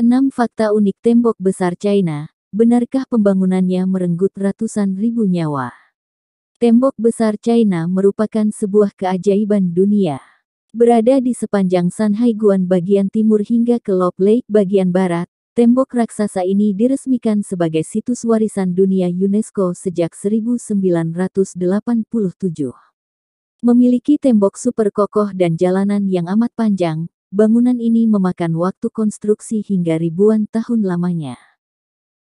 6 Fakta Unik Tembok Besar China, benarkah pembangunannya merenggut ratusan ribu nyawa? Tembok Besar China merupakan sebuah keajaiban dunia. Berada di sepanjang Guan bagian timur hingga ke Lop Lake bagian barat, tembok raksasa ini diresmikan sebagai situs warisan dunia UNESCO sejak 1987. Memiliki tembok super kokoh dan jalanan yang amat panjang, Bangunan ini memakan waktu konstruksi hingga ribuan tahun lamanya.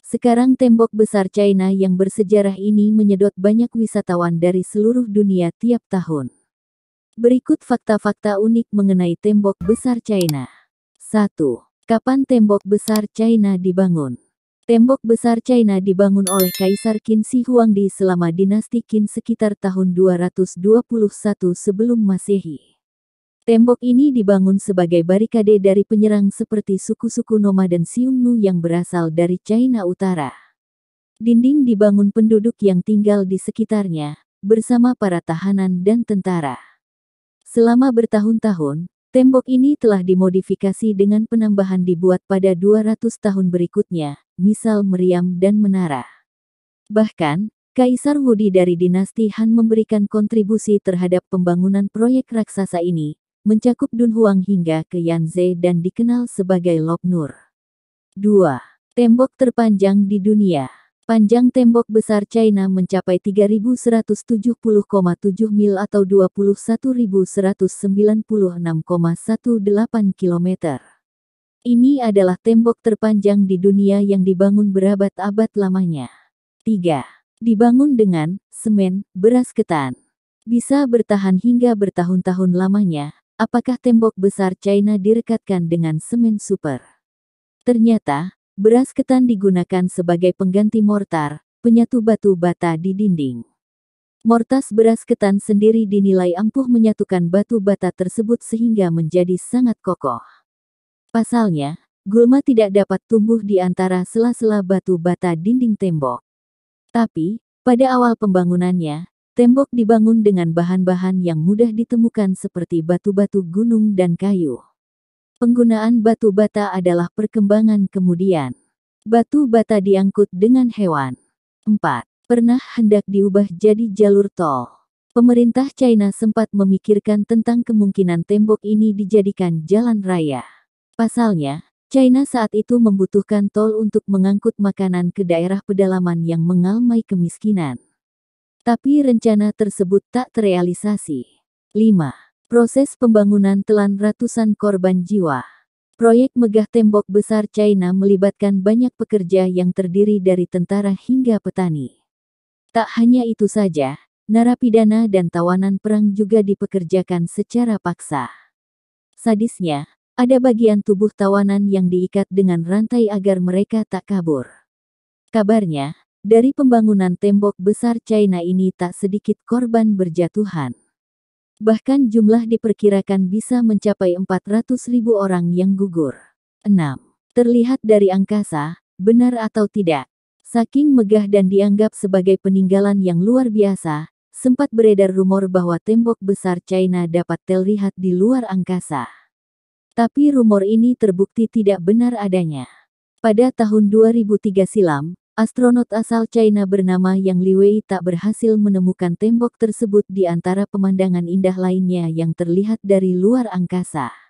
Sekarang tembok besar China yang bersejarah ini menyedot banyak wisatawan dari seluruh dunia tiap tahun. Berikut fakta-fakta unik mengenai tembok besar China. 1. Kapan tembok besar China dibangun? Tembok besar China dibangun oleh Kaisar Qin Shi Huangdi selama dinasti Qin sekitar tahun 221 sebelum Masehi. Tembok ini dibangun sebagai barikade dari penyerang seperti suku-suku nomaden siungnu yang berasal dari China Utara. Dinding dibangun penduduk yang tinggal di sekitarnya, bersama para tahanan dan tentara. Selama bertahun-tahun, Tembok ini telah dimodifikasi dengan penambahan dibuat pada 200 tahun berikutnya, misal meriam dan menara. Bahkan, Kaisar Wudi dari dinasti Han memberikan kontribusi terhadap pembangunan proyek raksasa ini, mencakup Dunhuang hingga ke Yanze dan dikenal sebagai Lop Nur. 2. Tembok terpanjang di dunia. Panjang tembok besar China mencapai 3.170,7 mil atau 21.196,18 km. Ini adalah tembok terpanjang di dunia yang dibangun berabad-abad lamanya. 3. Dibangun dengan semen, beras ketan. Bisa bertahan hingga bertahun-tahun lamanya, Apakah tembok besar China direkatkan dengan semen super? Ternyata, beras ketan digunakan sebagai pengganti mortar, penyatu batu bata di dinding. Mortas beras ketan sendiri dinilai ampuh menyatukan batu bata tersebut sehingga menjadi sangat kokoh. Pasalnya, gulma tidak dapat tumbuh di antara sela-sela batu bata dinding tembok. Tapi, pada awal pembangunannya, Tembok dibangun dengan bahan-bahan yang mudah ditemukan seperti batu-batu gunung dan kayu. Penggunaan batu bata adalah perkembangan kemudian. Batu bata diangkut dengan hewan. 4. Pernah hendak diubah jadi jalur tol. Pemerintah China sempat memikirkan tentang kemungkinan tembok ini dijadikan jalan raya. Pasalnya, China saat itu membutuhkan tol untuk mengangkut makanan ke daerah pedalaman yang mengalami kemiskinan. Tapi rencana tersebut tak terrealisasi. 5. Proses pembangunan telan ratusan korban jiwa. Proyek megah tembok besar China melibatkan banyak pekerja yang terdiri dari tentara hingga petani. Tak hanya itu saja, narapidana dan tawanan perang juga dipekerjakan secara paksa. Sadisnya, ada bagian tubuh tawanan yang diikat dengan rantai agar mereka tak kabur. Kabarnya, dari pembangunan tembok besar China ini tak sedikit korban berjatuhan. Bahkan jumlah diperkirakan bisa mencapai 400 ribu orang yang gugur. 6. Terlihat dari angkasa, benar atau tidak. Saking megah dan dianggap sebagai peninggalan yang luar biasa, sempat beredar rumor bahwa tembok besar China dapat terlihat di luar angkasa. Tapi rumor ini terbukti tidak benar adanya. Pada tahun 2003 silam, Astronot asal China bernama Yang Liwei tak berhasil menemukan tembok tersebut di antara pemandangan indah lainnya yang terlihat dari luar angkasa.